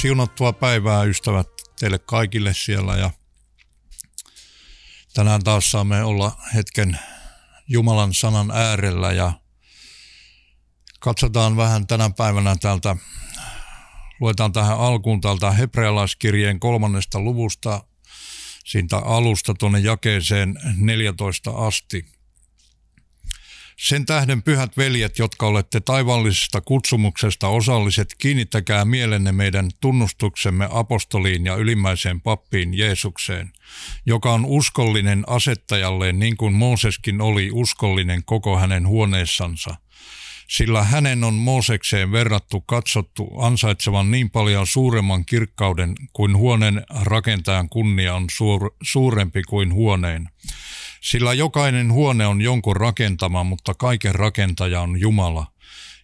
siunattua päivää ystävät teille kaikille siellä ja tänään taas saamme olla hetken Jumalan sanan äärellä ja katsotaan vähän tänä päivänä täältä, luetaan tähän alkuun täältä hebrealaiskirjeen kolmannesta luvusta siitä alusta tuonne jakeeseen 14 asti. Sen tähden, pyhät veljet, jotka olette taivallisesta kutsumuksesta osalliset, kiinnittäkää mielenne meidän tunnustuksemme apostoliin ja ylimmäiseen pappiin Jeesukseen, joka on uskollinen asettajalleen niin kuin Mooseskin oli uskollinen koko hänen huoneessansa – sillä hänen on Moosekseen verrattu katsottu ansaitsevan niin paljon suuremman kirkkauden kuin huoneen rakentajan kunnia on suur, suurempi kuin huoneen. Sillä jokainen huone on jonkun rakentama, mutta kaiken rakentaja on Jumala.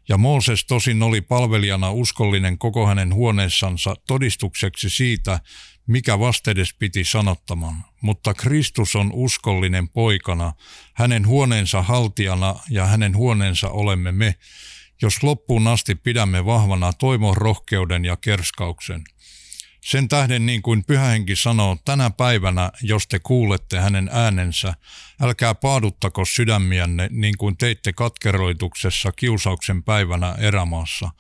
Ja Mooses tosin oli palvelijana uskollinen koko hänen huoneessansa todistukseksi siitä, mikä vastedes piti sanottaman. Mutta Kristus on uskollinen poikana, hänen huoneensa haltijana ja hänen huoneensa olemme me, jos loppuun asti pidämme vahvana toimon rohkeuden ja kerskauksen – sen tähden niin kuin pyhähenki sanoo, tänä päivänä, jos te kuulette hänen äänensä, älkää paaduttako sydämiänne niin kuin teitte katkeroituksessa kiusauksen päivänä erämaassa,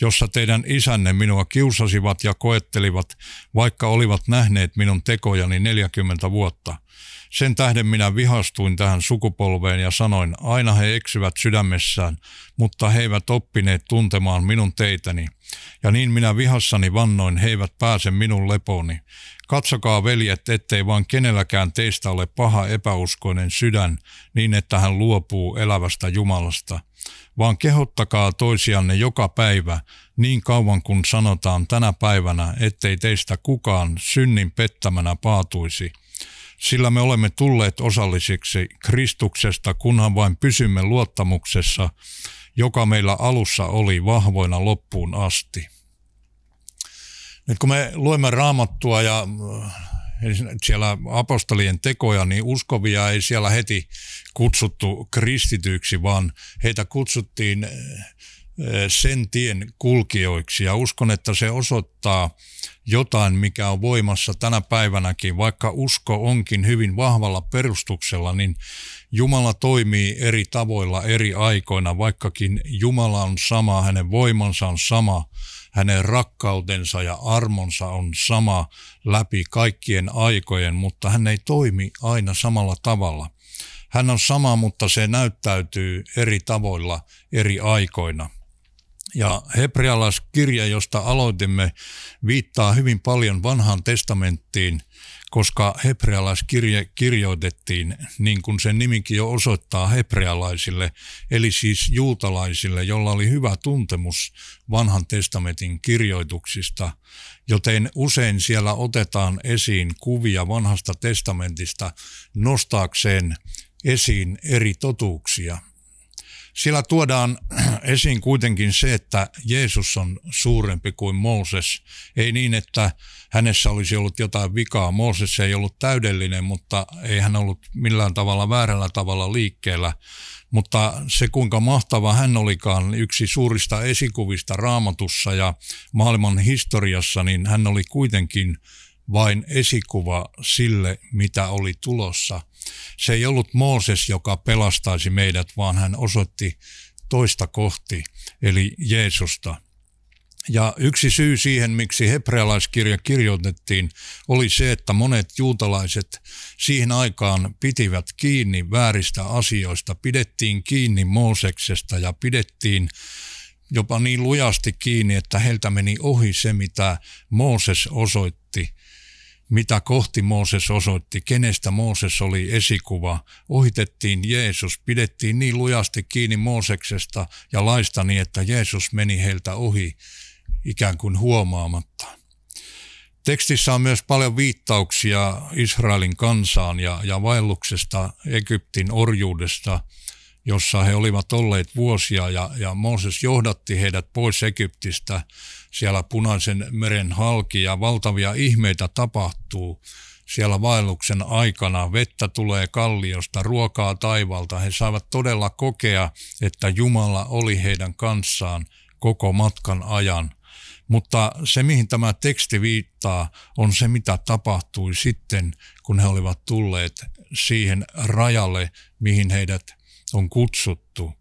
jossa teidän isänne minua kiusasivat ja koettelivat, vaikka olivat nähneet minun tekojani 40 vuotta. Sen tähden minä vihastuin tähän sukupolveen ja sanoin, aina he eksyvät sydämessään, mutta he eivät oppineet tuntemaan minun teitäni – ja niin minä vihassani vannoin, he eivät pääse minun lepooni. Katsokaa, veljet, ettei vaan kenelläkään teistä ole paha epäuskoinen sydän, niin että hän luopuu elävästä Jumalasta. Vaan kehottakaa toisianne joka päivä, niin kauan kun sanotaan tänä päivänä, ettei teistä kukaan synnin pettämänä paatuisi sillä me olemme tulleet osallisiksi Kristuksesta, kunhan vain pysymme luottamuksessa joka meillä alussa oli vahvoina loppuun asti. Nyt kun me luemme raamattua ja äh, siellä apostolien tekoja, niin uskovia ei siellä heti kutsuttu kristityiksi, vaan heitä kutsuttiin äh, Eh, sen tien kulkijoiksi ja uskon, että se osoittaa jotain, mikä on voimassa tänä päivänäkin, vaikka usko onkin hyvin vahvalla perustuksella, niin Jumala toimii eri tavoilla eri aikoina, vaikkakin Jumala on sama, hänen voimansa on sama, hänen rakkautensa ja armonsa on sama läpi kaikkien aikojen, mutta hän ei toimi aina samalla tavalla. Hän on sama, mutta se näyttäytyy eri tavoilla eri aikoina. Ja hebrealaiskirja, josta aloitimme, viittaa hyvin paljon vanhaan testamenttiin, koska hebrealaiskirje kirjoitettiin, niin kuin sen nimikin jo osoittaa, hebrealaisille, eli siis juutalaisille, jolla oli hyvä tuntemus vanhan testamentin kirjoituksista, joten usein siellä otetaan esiin kuvia vanhasta testamentista nostaakseen esiin eri totuuksia – sillä tuodaan esiin kuitenkin se, että Jeesus on suurempi kuin Mooses. Ei niin, että hänessä olisi ollut jotain vikaa. Mooses ei ollut täydellinen, mutta ei hän ollut millään tavalla väärällä tavalla liikkeellä. Mutta se, kuinka mahtava hän olikaan, yksi suurista esikuvista raamatussa ja maailman historiassa, niin hän oli kuitenkin vain esikuva sille, mitä oli tulossa. Se ei ollut Mooses, joka pelastaisi meidät, vaan hän osoitti toista kohti, eli Jeesusta. Ja yksi syy siihen, miksi hebrealaiskirja kirjoitettiin, oli se, että monet juutalaiset siihen aikaan pitivät kiinni vääristä asioista, pidettiin kiinni Mooseksesta ja pidettiin jopa niin lujasti kiinni, että heiltä meni ohi se, mitä Mooses osoitti mitä kohti Mooses osoitti, kenestä Mooses oli esikuva. Ohitettiin Jeesus, pidettiin niin lujasti kiinni Mooseksesta ja laista niin, että Jeesus meni heiltä ohi ikään kuin huomaamatta. Tekstissä on myös paljon viittauksia Israelin kansaan ja, ja vaelluksesta Egyptin orjuudesta, jossa he olivat olleet vuosia ja, ja Mooses johdatti heidät pois Egyptistä – siellä punaisen meren halki ja valtavia ihmeitä tapahtuu. Siellä vaelluksen aikana vettä tulee kalliosta, ruokaa taivalta. He saivat todella kokea, että Jumala oli heidän kanssaan koko matkan ajan. Mutta se, mihin tämä teksti viittaa, on se, mitä tapahtui sitten, kun he olivat tulleet siihen rajalle, mihin heidät on kutsuttu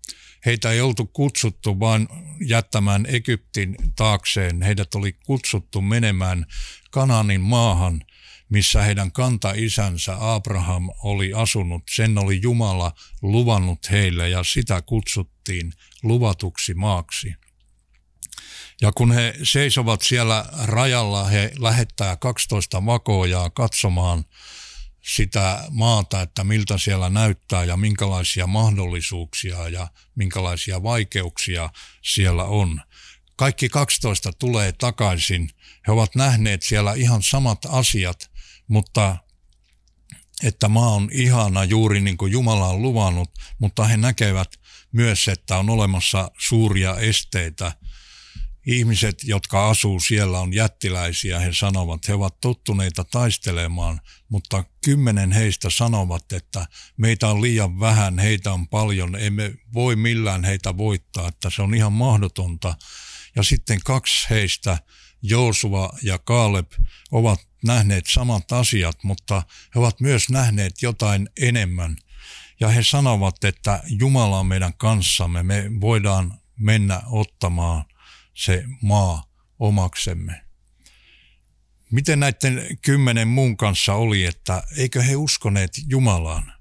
heitä ei oltu kutsuttu vaan jättämään Egyptin taakseen. Heidät oli kutsuttu menemään Kananin maahan, missä heidän kanta-isänsä Abraham oli asunut. Sen oli Jumala luvannut heille ja sitä kutsuttiin luvatuksi maaksi. Ja kun he seisovat siellä rajalla, he lähettää 12 vakoojaa katsomaan – sitä maata, että miltä siellä näyttää ja minkälaisia mahdollisuuksia ja minkälaisia vaikeuksia siellä on. Kaikki 12 tulee takaisin. He ovat nähneet siellä ihan samat asiat, mutta että maa on ihana juuri niin kuin Jumala on luvannut, mutta he näkevät myös, että on olemassa suuria esteitä – ihmiset, jotka asuu siellä, on jättiläisiä. He sanovat, he ovat tottuneita taistelemaan, mutta kymmenen heistä sanovat, että meitä on liian vähän, heitä on paljon, emme voi millään heitä voittaa, että se on ihan mahdotonta. Ja sitten kaksi heistä, Joosua ja Kaaleb, ovat nähneet samat asiat, mutta he ovat myös nähneet jotain enemmän. Ja he sanovat, että Jumala on meidän kanssamme, me voidaan mennä ottamaan se maa omaksemme. Miten näiden kymmenen muun kanssa oli, että eikö he uskoneet Jumalaan?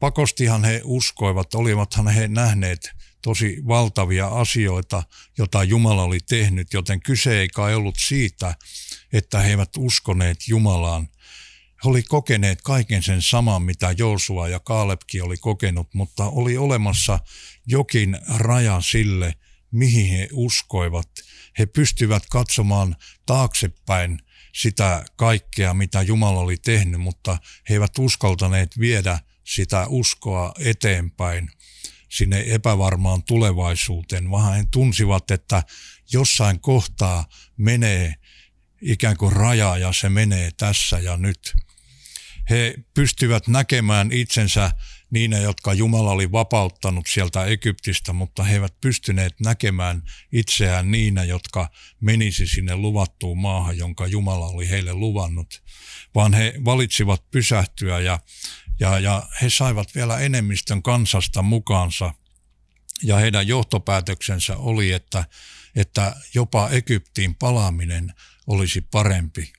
Pakostihan he uskoivat, olivathan he nähneet tosi valtavia asioita, joita Jumala oli tehnyt, joten kyse ei kai ollut siitä, että he eivät uskoneet Jumalaan. He oli kokeneet kaiken sen saman, mitä Joosua ja Kaalepki oli kokenut, mutta oli olemassa jokin raja sille, mihin he uskoivat. He pystyvät katsomaan taaksepäin sitä kaikkea, mitä Jumala oli tehnyt, mutta he eivät uskaltaneet viedä sitä uskoa eteenpäin sinne epävarmaan tulevaisuuteen, vaan he tunsivat, että jossain kohtaa menee ikään kuin raja ja se menee tässä ja nyt. He pystyvät näkemään itsensä niinä, jotka Jumala oli vapauttanut sieltä Egyptistä, mutta he eivät pystyneet näkemään itseään niinä, jotka menisi sinne luvattuun maahan, jonka Jumala oli heille luvannut, vaan he valitsivat pysähtyä ja, ja, ja he saivat vielä enemmistön kansasta mukaansa. Ja heidän johtopäätöksensä oli, että, että jopa Egyptiin palaaminen olisi parempi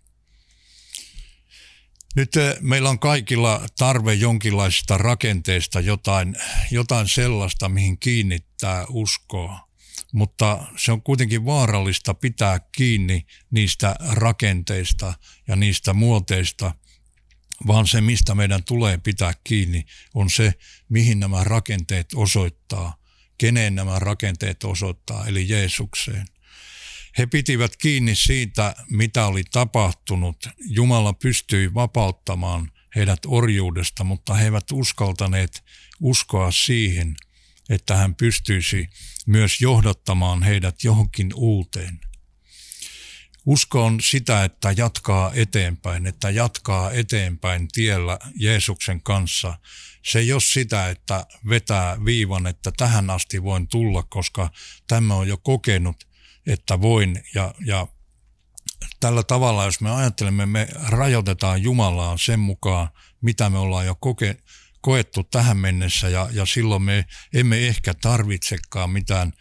nyt eh, meillä on kaikilla tarve jonkinlaisesta rakenteesta, jotain, jotain sellaista, mihin kiinnittää uskoa. Mutta se on kuitenkin vaarallista pitää kiinni niistä rakenteista ja niistä muoteista, vaan se, mistä meidän tulee pitää kiinni, on se, mihin nämä rakenteet osoittaa, keneen nämä rakenteet osoittaa, eli Jeesukseen. He pitivät kiinni siitä, mitä oli tapahtunut. Jumala pystyi vapauttamaan heidät orjuudesta, mutta he eivät uskaltaneet uskoa siihen, että hän pystyisi myös johdattamaan heidät johonkin uuteen. Usko on sitä, että jatkaa eteenpäin, että jatkaa eteenpäin tiellä Jeesuksen kanssa. Se ei ole sitä, että vetää viivan, että tähän asti voin tulla, koska tämä on jo kokenut että voin. Ja, ja tällä tavalla, jos me ajattelemme, me rajoitetaan Jumalaa sen mukaan, mitä me ollaan jo koke, koettu tähän mennessä ja, ja silloin me emme ehkä tarvitsekaan mitään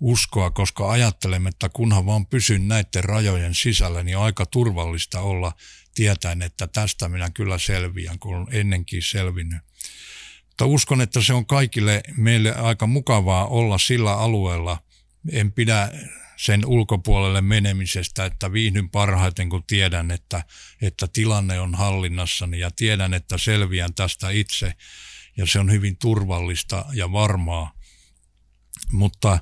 uskoa, koska ajattelemme, että kunhan vaan pysyn näiden rajojen sisällä, niin on aika turvallista olla tietäen, että tästä minä kyllä selviän, kun olen ennenkin selvinnyt. Mutta uskon, että se on kaikille meille aika mukavaa olla sillä alueella. En pidä sen ulkopuolelle menemisestä, että viihdyn parhaiten, kun tiedän, että, että tilanne on hallinnassani niin- ja tiedän, että selviän tästä itse. Ja se on hyvin turvallista ja varmaa. Mutta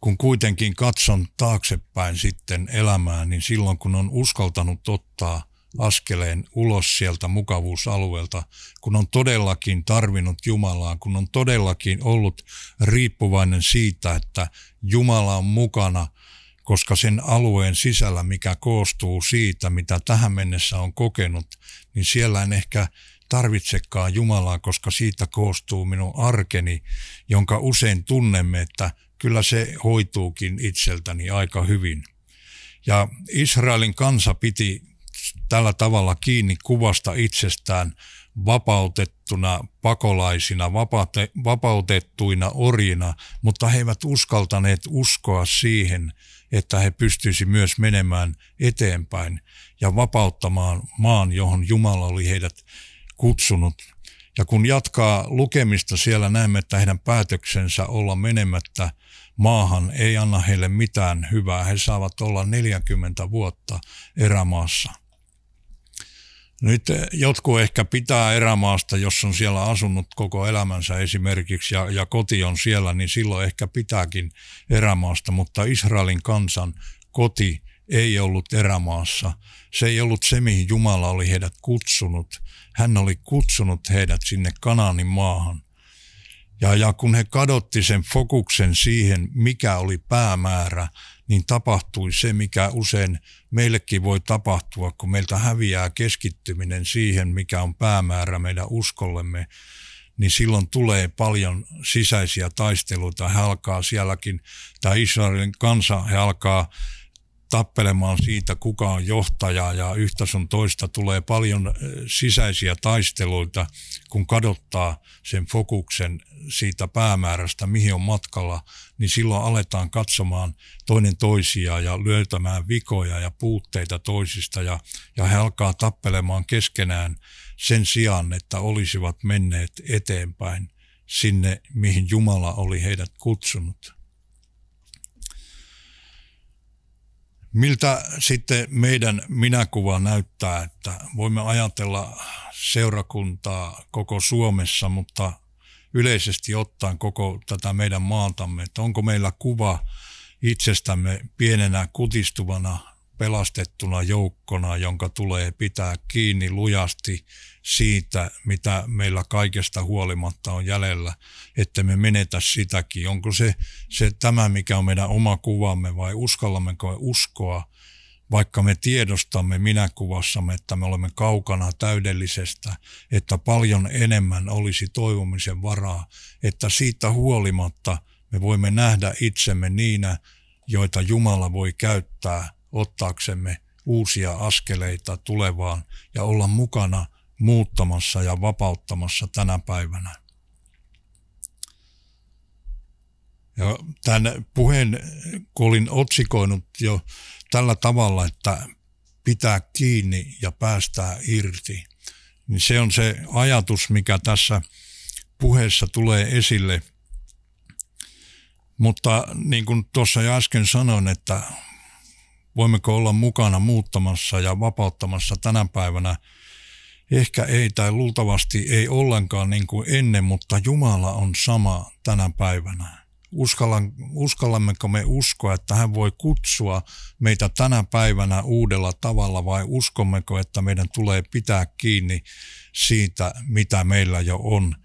kun kuitenkin katson taaksepäin sitten elämään, niin silloin kun on uskaltanut ottaa askeleen ulos sieltä mukavuusalueelta, kun on todellakin tarvinnut Jumalaa, kun on todellakin ollut riippuvainen siitä, että Jumala on mukana – koska sen alueen sisällä, mikä koostuu siitä, mitä tähän mennessä on kokenut, niin siellä en ehkä tarvitsekaan Jumalaa, koska siitä koostuu minun arkeni, jonka usein tunnemme, että kyllä se hoituukin itseltäni aika hyvin. Ja Israelin kansa piti tällä tavalla kiinni kuvasta itsestään vapautettuna pakolaisina, vapaute, vapautettuina orjina, mutta he eivät uskaltaneet uskoa siihen, että he pystyisi myös menemään eteenpäin ja vapauttamaan maan, johon Jumala oli heidät kutsunut. Ja kun jatkaa lukemista, siellä näemme, että heidän päätöksensä olla menemättä maahan ei anna heille mitään hyvää. He saavat olla 40 vuotta erämaassa. Nyt eh, jotkut ehkä pitää erämaasta, jos on siellä asunut koko elämänsä esimerkiksi ja, ja koti on siellä, niin silloin ehkä pitääkin erämaasta, mutta Israelin kansan koti ei ollut erämaassa. Se ei ollut se, mihin Jumala oli heidät kutsunut. Hän oli kutsunut heidät sinne Kanaanin maahan. Ja, ja kun he kadotti sen fokuksen siihen, mikä oli päämäärä, niin tapahtui se, mikä usein meillekin voi tapahtua, kun meiltä häviää keskittyminen siihen, mikä on päämäärä meidän uskollemme, niin silloin tulee paljon sisäisiä taisteluita. He alkaa sielläkin, tämä Israelin kansa, he alkaa tappelemaan siitä, kuka on johtaja ja yhtä sun toista tulee paljon sisäisiä taisteluita, kun kadottaa sen fokuksen siitä päämäärästä, mihin on matkalla, niin silloin aletaan katsomaan toinen toisia ja löytämään vikoja ja puutteita toisista ja, ja he alkaa tappelemaan keskenään sen sijaan, että olisivat menneet eteenpäin sinne, mihin Jumala oli heidät kutsunut. Miltä sitten meidän minäkuva näyttää, että voimme ajatella seurakuntaa koko Suomessa, mutta yleisesti ottaen koko tätä meidän maatamme, että onko meillä kuva itsestämme pienenä kutistuvana pelastettuna joukkona, jonka tulee pitää kiinni lujasti siitä, mitä meillä kaikesta huolimatta on jäljellä, että me menetä sitäkin. Onko se, se tämä, mikä on meidän oma kuvamme vai uskallammeko uskoa, vaikka me tiedostamme minäkuvassamme, että me olemme kaukana täydellisestä, että paljon enemmän olisi toivomisen varaa, että siitä huolimatta me voimme nähdä itsemme niinä, joita Jumala voi käyttää – ottaaksemme uusia askeleita tulevaan ja olla mukana muuttamassa ja vapauttamassa tänä päivänä. Ja tämän puheen, kun olin otsikoinut jo tällä tavalla, että pitää kiinni ja päästää irti, niin se on se ajatus, mikä tässä puheessa tulee esille. Mutta niin kuin tuossa jo äsken sanoin, että Voimmeko olla mukana muuttamassa ja vapauttamassa tänä päivänä? Ehkä ei tai luultavasti ei ollenkaan niin kuin ennen, mutta Jumala on sama tänä päivänä. Uskallan, uskallammeko me uskoa, että hän voi kutsua meitä tänä päivänä uudella tavalla vai uskommeko, että meidän tulee pitää kiinni siitä, mitä meillä jo on,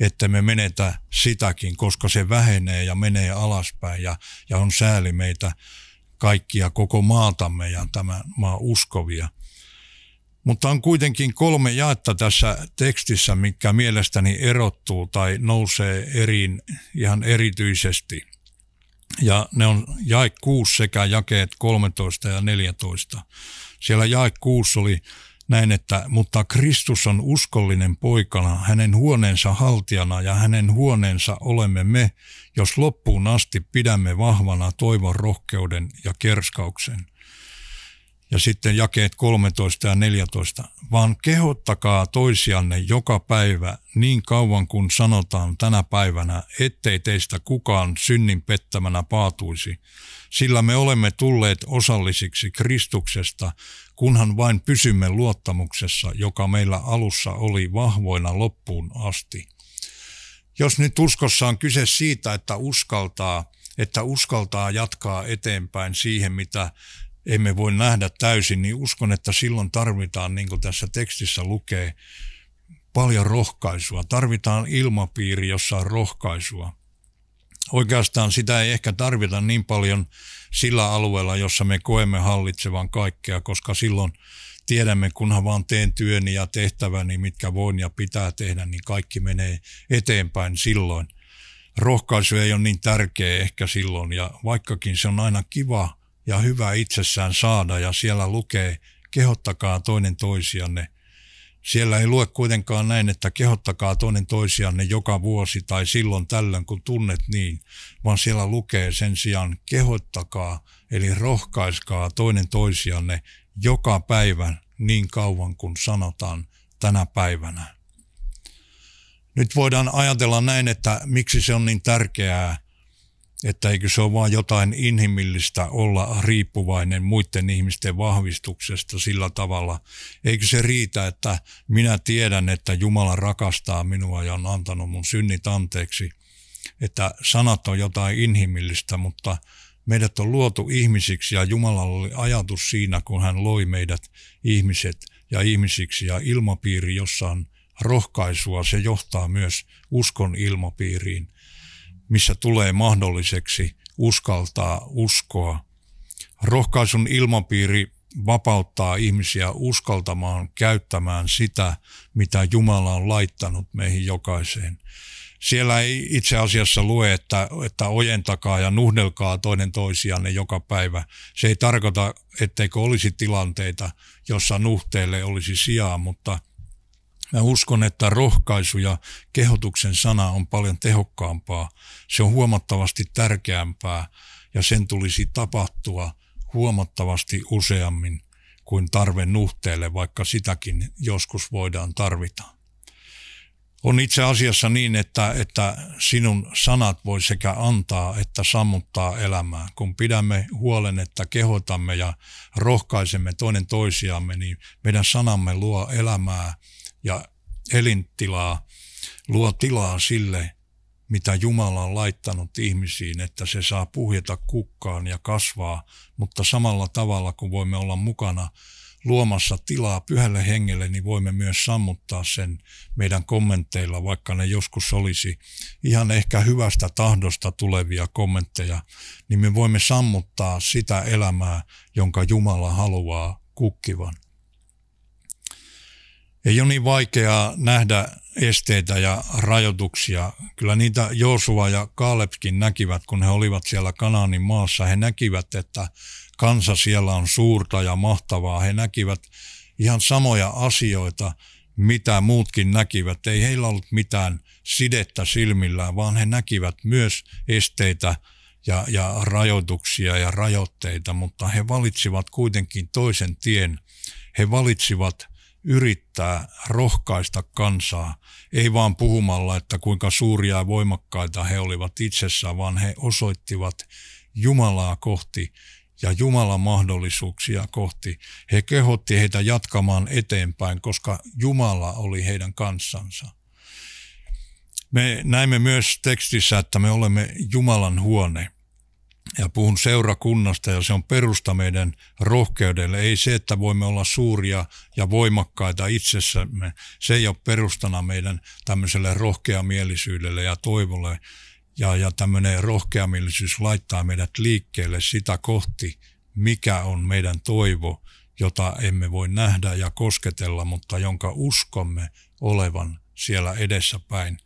että me menetä sitäkin, koska se vähenee ja menee alaspäin ja, ja on sääli meitä kaikkia koko maatamme ja tämän maan uskovia. Mutta on kuitenkin kolme jaetta tässä tekstissä, mikä mielestäni erottuu tai nousee eriin ihan erityisesti. Ja ne on jae 6 sekä jakeet 13 ja 14. Siellä jae 6 oli näin, että mutta Kristus on uskollinen poikana, hänen huoneensa haltijana ja hänen huoneensa olemme me, jos loppuun asti pidämme vahvana toivon rohkeuden ja kerskauksen. Ja sitten jakeet 13 ja 14. Vaan kehottakaa toisianne joka päivä niin kauan kuin sanotaan tänä päivänä, ettei teistä kukaan synnin pettämänä paatuisi, sillä me olemme tulleet osallisiksi Kristuksesta, kunhan vain pysymme luottamuksessa, joka meillä alussa oli vahvoina loppuun asti jos nyt uskossa on kyse siitä, että uskaltaa, että uskaltaa jatkaa eteenpäin siihen, mitä emme voi nähdä täysin, niin uskon, että silloin tarvitaan, niin kuin tässä tekstissä lukee, paljon rohkaisua. Tarvitaan ilmapiiri, jossa on rohkaisua. Oikeastaan sitä ei ehkä tarvita niin paljon sillä alueella, jossa me koemme hallitsevan kaikkea, koska silloin tiedämme, kunhan vaan teen työni ja tehtäväni, mitkä voin ja pitää tehdä, niin kaikki menee eteenpäin silloin. Rohkaisu ei ole niin tärkeä ehkä silloin ja vaikkakin se on aina kiva ja hyvä itsessään saada ja siellä lukee, kehottakaa toinen toisianne. Siellä ei lue kuitenkaan näin, että kehottakaa toinen toisianne joka vuosi tai silloin tällöin, kun tunnet niin, vaan siellä lukee sen sijaan kehottakaa, eli rohkaiskaa toinen toisianne joka päivä niin kauan kuin sanotaan tänä päivänä. Nyt voidaan ajatella näin, että miksi se on niin tärkeää, että eikö se ole vain jotain inhimillistä olla riippuvainen muiden ihmisten vahvistuksesta sillä tavalla. Eikö se riitä, että minä tiedän, että Jumala rakastaa minua ja on antanut mun synnit anteeksi, että sanat on jotain inhimillistä, mutta Meidät on luotu ihmisiksi ja Jumalalla oli ajatus siinä, kun hän loi meidät ihmiset ja ihmisiksi ja ilmapiiri, jossa on rohkaisua, se johtaa myös uskon ilmapiiriin, missä tulee mahdolliseksi uskaltaa uskoa. Rohkaisun ilmapiiri vapauttaa ihmisiä uskaltamaan käyttämään sitä, mitä Jumala on laittanut meihin jokaiseen. Siellä ei itse asiassa lue, että, että ojentakaa ja nuhdelkaa toinen toisianne joka päivä. Se ei tarkoita, etteikö olisi tilanteita, jossa nuhteelle olisi sijaa, mutta mä uskon, että rohkaisu ja kehotuksen sana on paljon tehokkaampaa. Se on huomattavasti tärkeämpää ja sen tulisi tapahtua huomattavasti useammin kuin tarve nuhteelle, vaikka sitäkin joskus voidaan tarvita. On itse asiassa niin, että, että sinun sanat voi sekä antaa että sammuttaa elämää. Kun pidämme huolen, että kehotamme ja rohkaisemme toinen toisiamme, niin meidän sanamme luo elämää ja elintilaa, luo tilaa sille, mitä Jumala on laittanut ihmisiin, että se saa puhjeta kukkaan ja kasvaa, mutta samalla tavalla kun voimme olla mukana luomassa tilaa pyhälle hengelle, niin voimme myös sammuttaa sen meidän kommenteilla, vaikka ne joskus olisi ihan ehkä hyvästä tahdosta tulevia kommentteja, niin me voimme sammuttaa sitä elämää, jonka Jumala haluaa kukkivan. Ei ole niin vaikeaa nähdä esteitä ja rajoituksia. Kyllä niitä Joosua ja Kaalepkin näkivät, kun he olivat siellä Kanaanin maassa. He näkivät, että kansa siellä on suurta ja mahtavaa. He näkivät ihan samoja asioita, mitä muutkin näkivät. Ei heillä ollut mitään sidettä silmillään, vaan he näkivät myös esteitä ja, ja rajoituksia ja rajoitteita, mutta he valitsivat kuitenkin toisen tien. He valitsivat yrittää rohkaista kansaa, ei vaan puhumalla, että kuinka suuria ja voimakkaita he olivat itsessään, vaan he osoittivat Jumalaa kohti ja Jumalan mahdollisuuksia kohti. He kehotti heitä jatkamaan eteenpäin, koska Jumala oli heidän kanssansa. Me näemme myös tekstissä, että me olemme Jumalan huone. Ja puhun seurakunnasta ja se on perusta meidän rohkeudelle. Ei se, että voimme olla suuria ja voimakkaita itsessämme. Se ei ole perustana meidän tämmöiselle rohkeamielisyydelle ja toivolle, ja, ja tämmöinen rohkeamielisyys laittaa meidät liikkeelle sitä kohti, mikä on meidän toivo, jota emme voi nähdä ja kosketella, mutta jonka uskomme olevan siellä edessäpäin,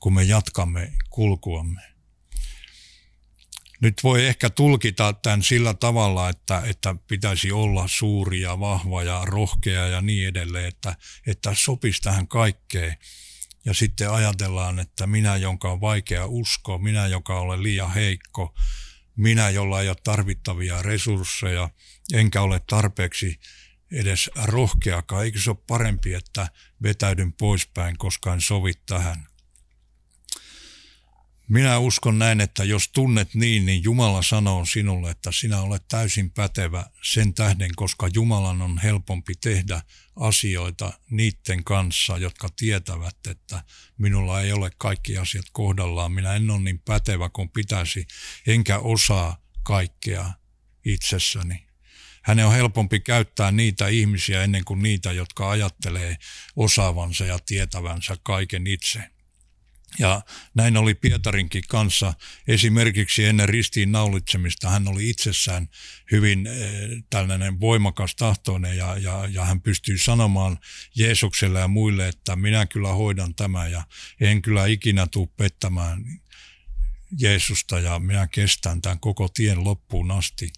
kun me jatkamme kulkuamme. Nyt voi ehkä tulkita tämän sillä tavalla, että, että pitäisi olla suuri ja vahva ja rohkea ja niin edelleen, että, että sopisi tähän kaikkeen ja sitten ajatellaan, että minä, jonka on vaikea uskoa, minä, joka olen liian heikko, minä, jolla ei ole tarvittavia resursseja, enkä ole tarpeeksi edes rohkeakaan. Eikö se ole parempi, että vetäydyn poispäin, koska en sovi tähän? Minä uskon näin, että jos tunnet niin, niin Jumala sanoo sinulle, että sinä olet täysin pätevä sen tähden, koska Jumalan on helpompi tehdä asioita niiden kanssa, jotka tietävät, että minulla ei ole kaikki asiat kohdallaan. Minä en ole niin pätevä kuin pitäisi, enkä osaa kaikkea itsessäni. Hänen on helpompi käyttää niitä ihmisiä ennen kuin niitä, jotka ajattelee osaavansa ja tietävänsä kaiken itse. Ja näin oli Pietarinkin kanssa. Esimerkiksi ennen ristiin naulitsemista hän oli itsessään hyvin eh, tällainen voimakas tahtoinen ja, ja, ja hän pystyi sanomaan Jeesukselle ja muille, että minä kyllä hoidan tämän ja en kyllä ikinä tule pettämään Jeesusta ja minä kestän tämän koko tien loppuun asti.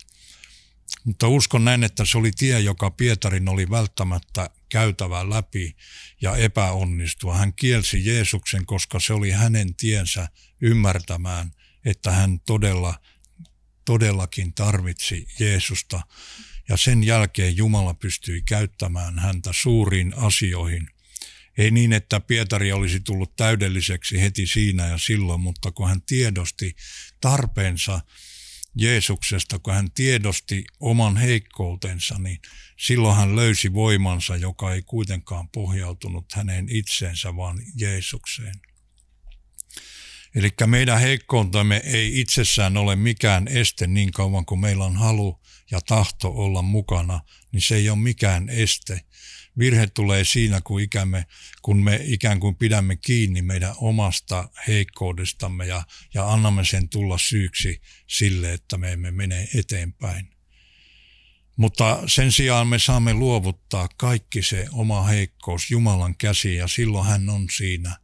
Mutta uskon näin, että se oli tie, joka Pietarin oli välttämättä käytävä läpi ja epäonnistua. Hän kielsi Jeesuksen, koska se oli hänen tiensä ymmärtämään, että hän todella, todellakin tarvitsi Jeesusta. Ja sen jälkeen Jumala pystyi käyttämään häntä suuriin asioihin. Ei niin, että Pietari olisi tullut täydelliseksi heti siinä ja silloin, mutta kun hän tiedosti tarpeensa, Jeesuksesta, kun hän tiedosti oman heikkoutensa, niin silloin hän löysi voimansa, joka ei kuitenkaan pohjautunut häneen itseensä, vaan Jeesukseen. Eli meidän heikkoutemme ei itsessään ole mikään este niin kauan kuin meillä on halu ja tahto olla mukana, niin se ei ole mikään este, Virhe tulee siinä, kun, ikämme, kun me ikään kuin pidämme kiinni meidän omasta heikkoudestamme ja, ja annamme sen tulla syyksi sille, että me emme mene eteenpäin. Mutta sen sijaan me saamme luovuttaa kaikki se oma heikkous Jumalan käsiin ja silloin hän on siinä.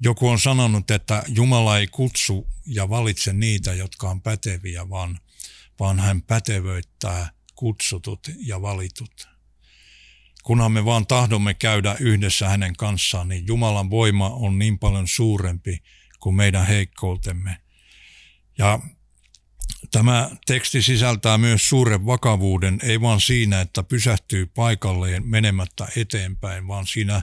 Joku on sanonut, että Jumala ei kutsu ja valitse niitä, jotka on päteviä, vaan, vaan hän pätevöittää kutsutut ja valitut kunhan me vaan tahdomme käydä yhdessä hänen kanssaan, niin Jumalan voima on niin paljon suurempi kuin meidän heikkoutemme. Ja tämä teksti sisältää myös suuren vakavuuden, ei vaan siinä, että pysähtyy paikalleen menemättä eteenpäin, vaan siinä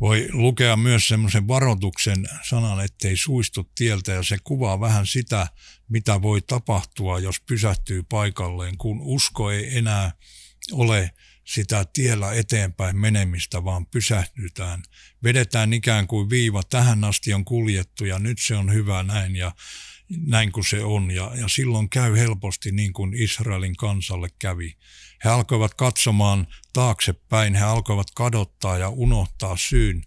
voi lukea myös semmoisen varoituksen sanan, ettei suistu tieltä ja se kuvaa vähän sitä, mitä voi tapahtua, jos pysähtyy paikalleen, kun usko ei enää ole sitä tiellä eteenpäin menemistä, vaan pysähdytään. Vedetään ikään kuin viiva, tähän asti on kuljettu ja nyt se on hyvä näin ja näin kuin se on. Ja, ja silloin käy helposti niin kuin Israelin kansalle kävi. He alkoivat katsomaan taaksepäin, he alkoivat kadottaa ja unohtaa syyn,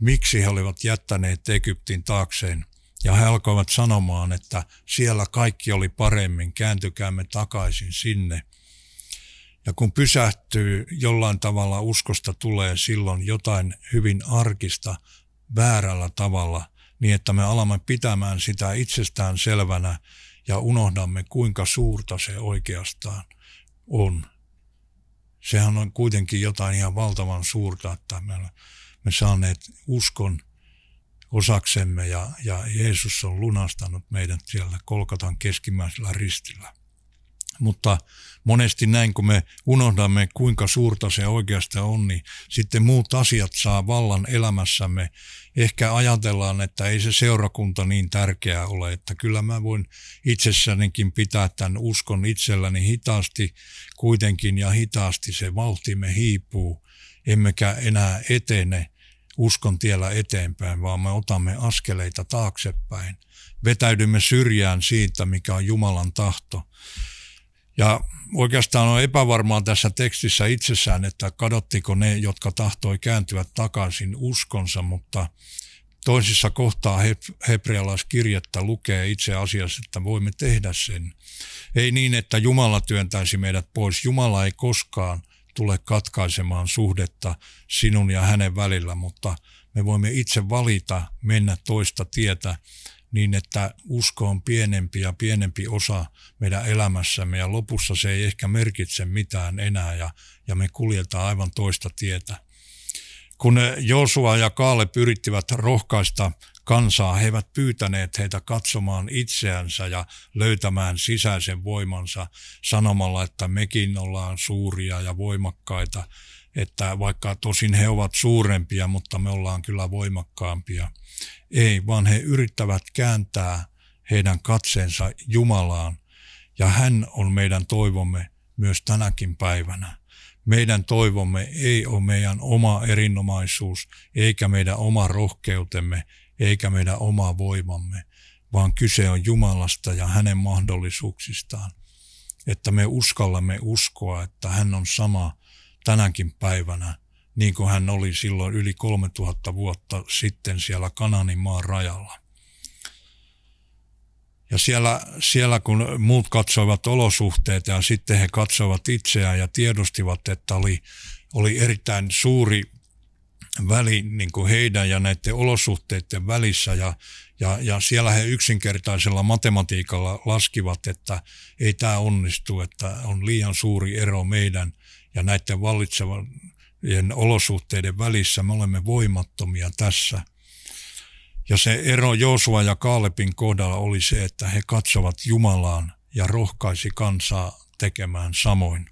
miksi he olivat jättäneet Egyptin taakseen. Ja he alkoivat sanomaan, että siellä kaikki oli paremmin, kääntykäämme takaisin sinne – ja kun pysähtyy, jollain tavalla uskosta tulee silloin jotain hyvin arkista väärällä tavalla, niin että me alamme pitämään sitä itsestään selvänä ja unohdamme, kuinka suurta se oikeastaan on. Sehän on kuitenkin jotain ihan valtavan suurta, että me olemme saaneet uskon osaksemme ja, ja Jeesus on lunastanut meidät siellä Kolkatan keskimmäisellä ristillä. Mutta monesti näin, kun me unohdamme, kuinka suurta se oikeasta on, niin sitten muut asiat saa vallan elämässämme. Ehkä ajatellaan, että ei se seurakunta niin tärkeää ole, että kyllä mä voin itsessänikin pitää tämän uskon itselläni hitaasti kuitenkin, ja hitaasti se valtimme hiipuu, emmekä enää etene uskon tiellä eteenpäin, vaan me otamme askeleita taaksepäin. Vetäydymme syrjään siitä, mikä on Jumalan tahto. Ja oikeastaan on epävarmaa tässä tekstissä itsessään, että kadottiko ne, jotka tahtoi kääntyä takaisin uskonsa, mutta toisissa kohtaa hebrealaiskirjettä lukee itse asiassa, että voimme tehdä sen. Ei niin, että Jumala työntäisi meidät pois. Jumala ei koskaan tule katkaisemaan suhdetta sinun ja hänen välillä, mutta me voimme itse valita mennä toista tietä niin, että usko on pienempi ja pienempi osa meidän elämässämme ja lopussa se ei ehkä merkitse mitään enää ja, ja me kuljetaan aivan toista tietä. Kun Josua ja Kaale pyrittivät rohkaista kansaa, he eivät pyytäneet heitä katsomaan itseänsä ja löytämään sisäisen voimansa sanomalla, että mekin ollaan suuria ja voimakkaita, että vaikka tosin he ovat suurempia, mutta me ollaan kyllä voimakkaampia. Ei, vaan he yrittävät kääntää heidän katseensa Jumalaan ja hän on meidän toivomme myös tänäkin päivänä. Meidän toivomme ei ole meidän oma erinomaisuus, eikä meidän oma rohkeutemme, eikä meidän oma voimamme, vaan kyse on Jumalasta ja hänen mahdollisuuksistaan. Että me uskallamme uskoa, että hän on sama tänäkin päivänä, niin kuin hän oli silloin yli 3000 vuotta sitten siellä Kananin maan rajalla. Ja siellä, siellä kun muut katsoivat olosuhteita ja sitten he katsoivat itseään ja tiedostivat, että oli, oli erittäin suuri väli niin kuin heidän ja näiden olosuhteiden välissä ja, ja, ja siellä he yksinkertaisella matematiikalla laskivat, että ei tämä onnistu, että on liian suuri ero meidän ja näiden vallitsevien olosuhteiden välissä me olemme voimattomia tässä. Ja se ero Joosua ja Kaalepin kohdalla oli se, että he katsovat Jumalaan ja rohkaisi kansaa tekemään samoin.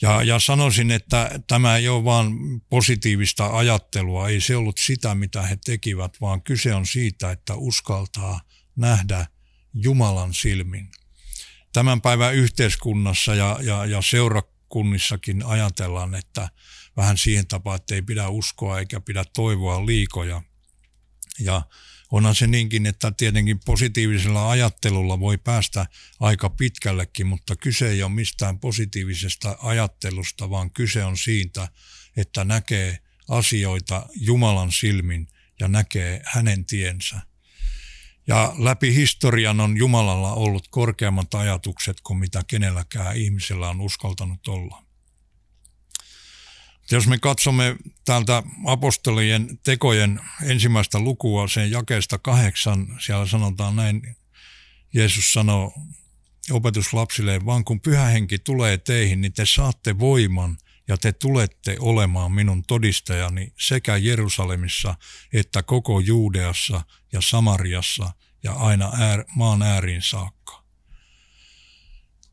Ja, ja sanoisin, että tämä ei ole vain positiivista ajattelua, ei se ollut sitä, mitä he tekivät, vaan kyse on siitä, että uskaltaa nähdä Jumalan silmin. Tämän päivän yhteiskunnassa ja, ja, ja seura, kunnissakin ajatellaan, että vähän siihen tapaan, että ei pidä uskoa eikä pidä toivoa liikoja. Ja onhan se niinkin, että tietenkin positiivisella ajattelulla voi päästä aika pitkällekin, mutta kyse ei ole mistään positiivisesta ajattelusta, vaan kyse on siitä, että näkee asioita Jumalan silmin ja näkee hänen tiensä. Ja läpi historian on Jumalalla ollut korkeammat ajatukset kuin mitä kenelläkään ihmisellä on uskaltanut olla. Jos me katsomme täältä apostolien tekojen ensimmäistä lukua, sen jakeesta kahdeksan, siellä sanotaan näin, Jeesus sanoo opetuslapsille, vaan kun pyhä henki tulee teihin, niin te saatte voiman ja te tulette olemaan minun todistajani sekä Jerusalemissa että koko Juudeassa ja Samariassa ja aina äär, maan ääriin saakka.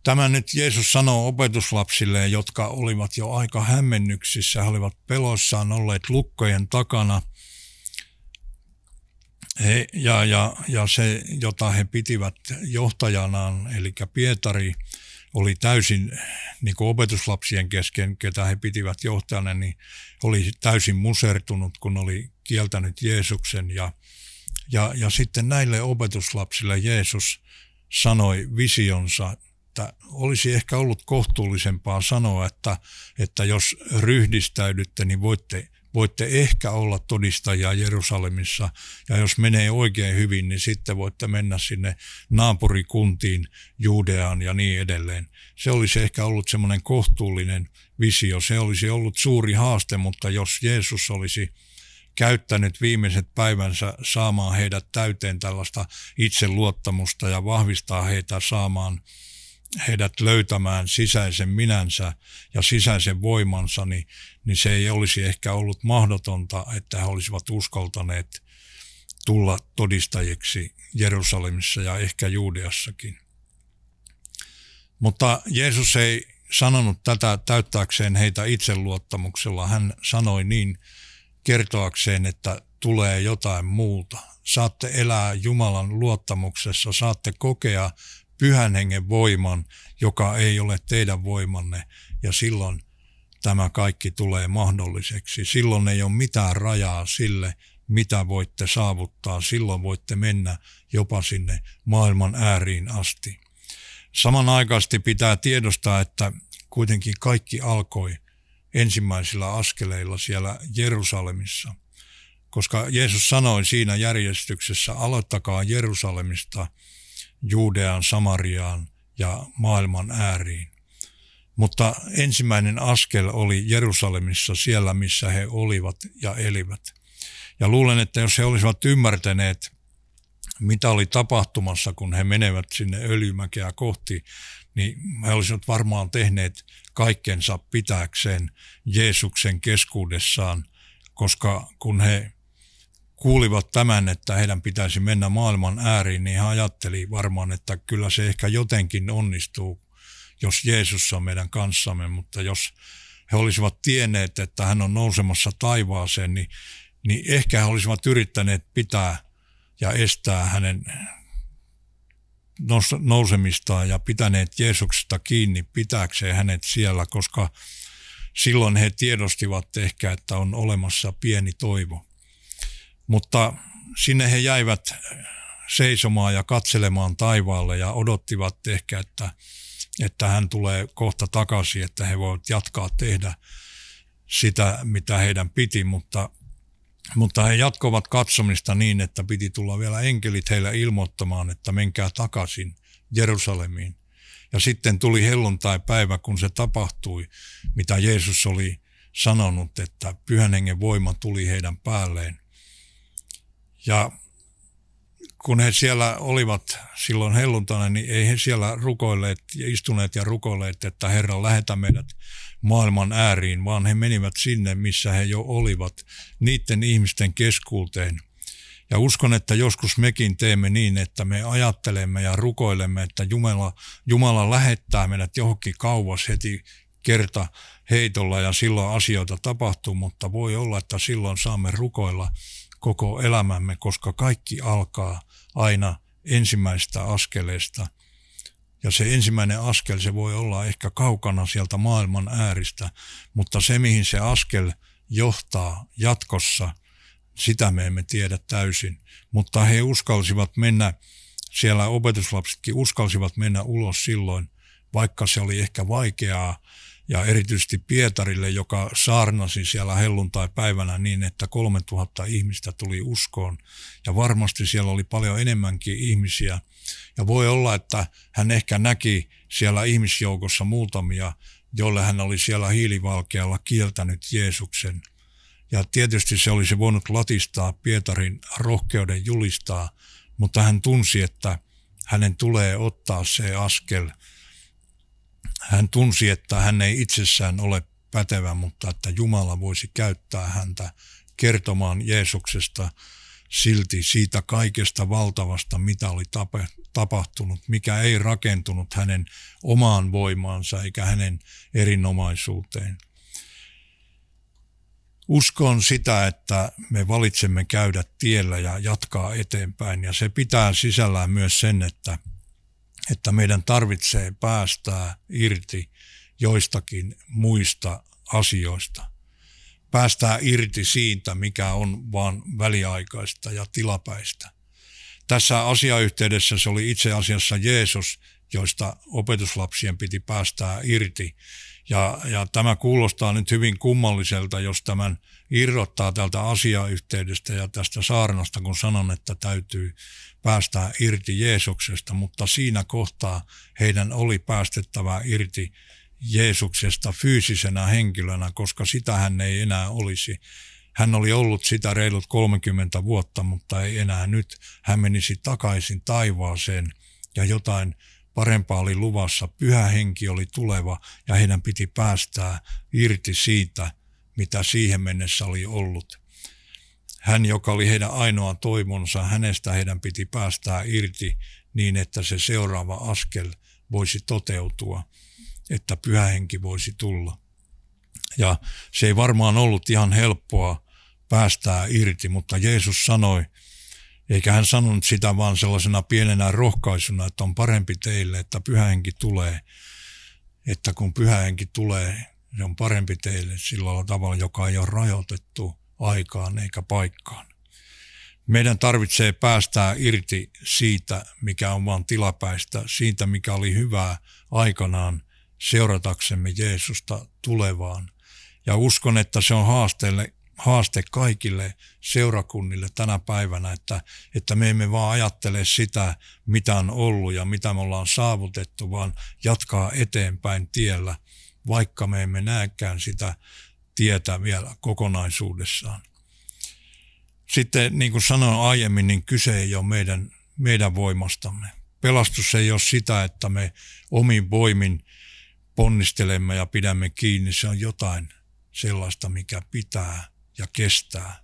Tämä nyt Jeesus sanoo opetuslapsille, jotka olivat jo aika hämmennyksissä, he olivat pelossaan olleet lukkojen takana – he, ja, ja, ja se, jota he pitivät johtajanaan, eli Pietari, oli täysin niin kuin opetuslapsien kesken, ketä he pitivät johtajana, niin oli täysin musertunut, kun oli kieltänyt Jeesuksen. Ja, ja, ja sitten näille opetuslapsille Jeesus sanoi visionsa, että olisi ehkä ollut kohtuullisempaa sanoa, että, että jos ryhdistäydytte, niin voitte voitte ehkä olla todistajia Jerusalemissa ja jos menee oikein hyvin, niin sitten voitte mennä sinne naapurikuntiin, Juudeaan ja niin edelleen. Se olisi ehkä ollut semmoinen kohtuullinen visio. Se olisi ollut suuri haaste, mutta jos Jeesus olisi käyttänyt viimeiset päivänsä saamaan heidät täyteen tällaista itseluottamusta ja vahvistaa heitä saamaan – heidät löytämään sisäisen minänsä ja sisäisen voimansa, niin, niin se ei olisi ehkä ollut mahdotonta, että he olisivat uskaltaneet tulla todistajiksi Jerusalemissa ja ehkä Juudeassakin. Mutta Jeesus ei sanonut tätä täyttääkseen heitä itseluottamuksella. Hän sanoi niin kertoakseen, että tulee jotain muuta. Saatte elää Jumalan luottamuksessa, saatte kokea pyhän hengen voiman, joka ei ole teidän voimanne, ja silloin tämä kaikki tulee mahdolliseksi. Silloin ei ole mitään rajaa sille, mitä voitte saavuttaa. Silloin voitte mennä jopa sinne maailman ääriin asti. Samanaikaisesti pitää tiedostaa, että kuitenkin kaikki alkoi ensimmäisillä askeleilla siellä Jerusalemissa. Koska Jeesus sanoi siinä järjestyksessä, aloittakaa Jerusalemista – Juudean, Samariaan ja maailman ääriin. Mutta ensimmäinen askel oli Jerusalemissa siellä, missä he olivat ja elivät. Ja luulen, että jos he olisivat ymmärtäneet, mitä oli tapahtumassa, kun he menevät sinne öljymäkeä kohti, niin he olisivat varmaan tehneet kaikkensa pitääkseen Jeesuksen keskuudessaan, koska kun he kuulivat tämän, että heidän pitäisi mennä maailman ääriin, niin he ajatteli varmaan, että kyllä se ehkä jotenkin onnistuu, jos Jeesus on meidän kanssamme, mutta jos he olisivat tienneet, että hän on nousemassa taivaaseen, niin, niin ehkä he olisivat yrittäneet pitää ja estää hänen nousemistaan ja pitäneet Jeesuksesta kiinni pitääkseen hänet siellä, koska silloin he tiedostivat ehkä, että on olemassa pieni toivo. Mutta sinne he jäivät seisomaan ja katselemaan taivaalle ja odottivat ehkä, että, että hän tulee kohta takaisin, että he voivat jatkaa tehdä sitä, mitä heidän piti, mutta, mutta he jatkoivat katsomista niin, että piti tulla vielä enkelit heille ilmoittamaan, että menkää takaisin Jerusalemiin. Ja sitten tuli tai päivä kun se tapahtui, mitä Jeesus oli sanonut, että pyhän hengen voima tuli heidän päälleen ja kun he siellä olivat silloin helluntana, niin ei he siellä rukoilleet ja istuneet ja rukoilleet, että Herra lähetä meidät maailman ääriin, vaan he menivät sinne, missä he jo olivat, niiden ihmisten keskuuteen. Ja uskon, että joskus mekin teemme niin, että me ajattelemme ja rukoilemme, että Jumala, Jumala lähettää meidät johonkin kauas heti kerta heitolla ja silloin asioita tapahtuu, mutta voi olla, että silloin saamme rukoilla – koko elämämme, koska kaikki alkaa aina ensimmäistä askeleesta. Ja se ensimmäinen askel, se voi olla ehkä kaukana sieltä maailman ääristä, mutta se mihin se askel johtaa jatkossa, sitä me emme tiedä täysin. Mutta he uskalsivat mennä, siellä opetuslapsetkin uskalsivat mennä ulos silloin, vaikka se oli ehkä vaikeaa, ja erityisesti Pietarille, joka saarnasi siellä helluntai-päivänä niin, että 3000 ihmistä tuli uskoon. Ja varmasti siellä oli paljon enemmänkin ihmisiä. Ja voi olla, että hän ehkä näki siellä ihmisjoukossa muutamia, joille hän oli siellä hiilivalkealla kieltänyt Jeesuksen. Ja tietysti se olisi voinut latistaa Pietarin rohkeuden julistaa, mutta hän tunsi, että hänen tulee ottaa se askel – hän tunsi, että hän ei itsessään ole pätevä, mutta että Jumala voisi käyttää häntä kertomaan Jeesuksesta silti siitä kaikesta valtavasta, mitä oli tapahtunut, mikä ei rakentunut hänen omaan voimaansa eikä hänen erinomaisuuteen. Uskon sitä, että me valitsemme käydä tiellä ja jatkaa eteenpäin ja se pitää sisällään myös sen, että – että meidän tarvitsee päästää irti joistakin muista asioista. Päästää irti siitä, mikä on vain väliaikaista ja tilapäistä. Tässä asiayhteydessä se oli itse asiassa Jeesus, joista opetuslapsien piti päästää irti ja, ja tämä kuulostaa nyt hyvin kummalliselta, jos tämän irrottaa tältä asiayhteydestä ja tästä saarnasta, kun sanon, että täytyy päästää irti Jeesuksesta, mutta siinä kohtaa heidän oli päästettävä irti Jeesuksesta fyysisenä henkilönä, koska sitä hän ei enää olisi. Hän oli ollut sitä reilut 30 vuotta, mutta ei enää nyt. Hän menisi takaisin taivaaseen ja jotain parempaa oli luvassa, pyhä henki oli tuleva ja heidän piti päästää irti siitä, mitä siihen mennessä oli ollut. Hän, joka oli heidän ainoa toimonsa, hänestä heidän piti päästää irti niin, että se seuraava askel voisi toteutua, että pyhä henki voisi tulla. Ja se ei varmaan ollut ihan helppoa päästää irti, mutta Jeesus sanoi, eikä hän sanonut sitä vaan sellaisena pienenä rohkaisuna, että on parempi teille, että pyhähenki tulee. Että kun pyhähenki tulee, se on parempi teille sillä tavalla, joka ei ole rajoitettu aikaan eikä paikkaan. Meidän tarvitsee päästää irti siitä, mikä on vain tilapäistä, siitä, mikä oli hyvää aikanaan, seurataksemme Jeesusta tulevaan. Ja uskon, että se on haasteelle haaste kaikille seurakunnille tänä päivänä, että, että me emme vaan ajattele sitä, mitä on ollut ja mitä me ollaan saavutettu, vaan jatkaa eteenpäin tiellä, vaikka me emme näekään sitä tietä vielä kokonaisuudessaan. Sitten niin kuin sanoin aiemmin, niin kyse ei ole meidän, meidän voimastamme. Pelastus ei ole sitä, että me omin voimin ponnistelemme ja pidämme kiinni. Se on jotain sellaista, mikä pitää ja kestää.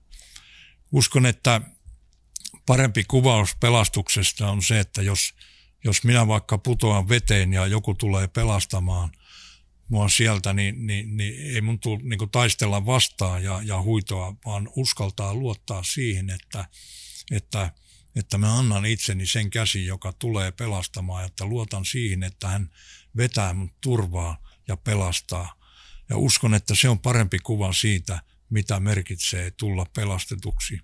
Uskon, että parempi kuvaus pelastuksesta on se, että jos, jos minä vaikka putoan veteen ja joku tulee pelastamaan mua sieltä, niin, niin, niin ei mun tule niin taistella vastaan ja, ja huitoa, vaan uskaltaa luottaa siihen, että, että, että mä annan itseni sen käsi, joka tulee pelastamaan, että luotan siihen, että hän vetää mun turvaa ja pelastaa. Ja uskon, että se on parempi kuva siitä, mitä merkitsee tulla pelastetuksi.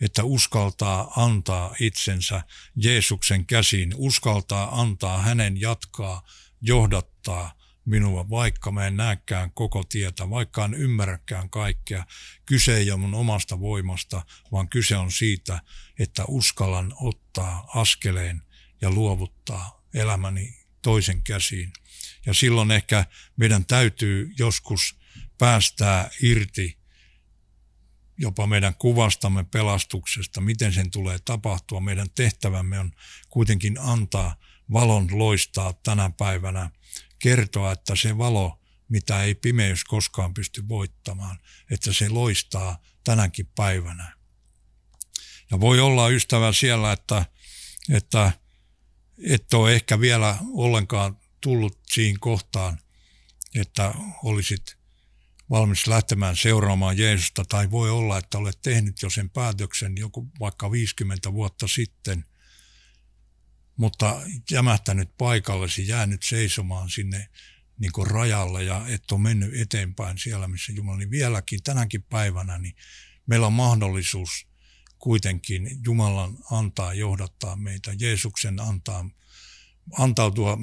Että uskaltaa antaa itsensä Jeesuksen käsiin, uskaltaa antaa hänen jatkaa, johdattaa minua, vaikka mä en näkään koko tietä, vaikka en ymmärräkään kaikkea. Kyse ei ole mun omasta voimasta, vaan kyse on siitä, että uskallan ottaa askeleen ja luovuttaa elämäni toisen käsiin. Ja silloin ehkä meidän täytyy joskus päästää irti jopa meidän kuvastamme pelastuksesta, miten sen tulee tapahtua. Meidän tehtävämme on kuitenkin antaa valon loistaa tänä päivänä, kertoa, että se valo, mitä ei pimeys koskaan pysty voittamaan, että se loistaa tänäkin päivänä. Ja voi olla ystävä siellä, että, että et ole ehkä vielä ollenkaan tullut siihen kohtaan, että olisit valmis lähtemään seuraamaan Jeesusta, tai voi olla, että olet tehnyt jo sen päätöksen joku vaikka 50 vuotta sitten, mutta jämähtänyt paikallesi, jäänyt seisomaan sinne niin kuin rajalle ja et ole mennyt eteenpäin siellä, missä Jumala, niin vieläkin tänäkin päivänä niin meillä on mahdollisuus kuitenkin Jumalan antaa johdattaa meitä, Jeesuksen antaa antautua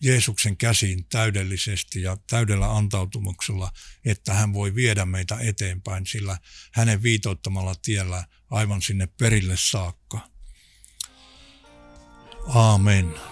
Jeesuksen käsiin täydellisesti ja täydellä antautumuksella, että hän voi viedä meitä eteenpäin sillä hänen viitoittamalla tiellä aivan sinne perille saakka. Amen.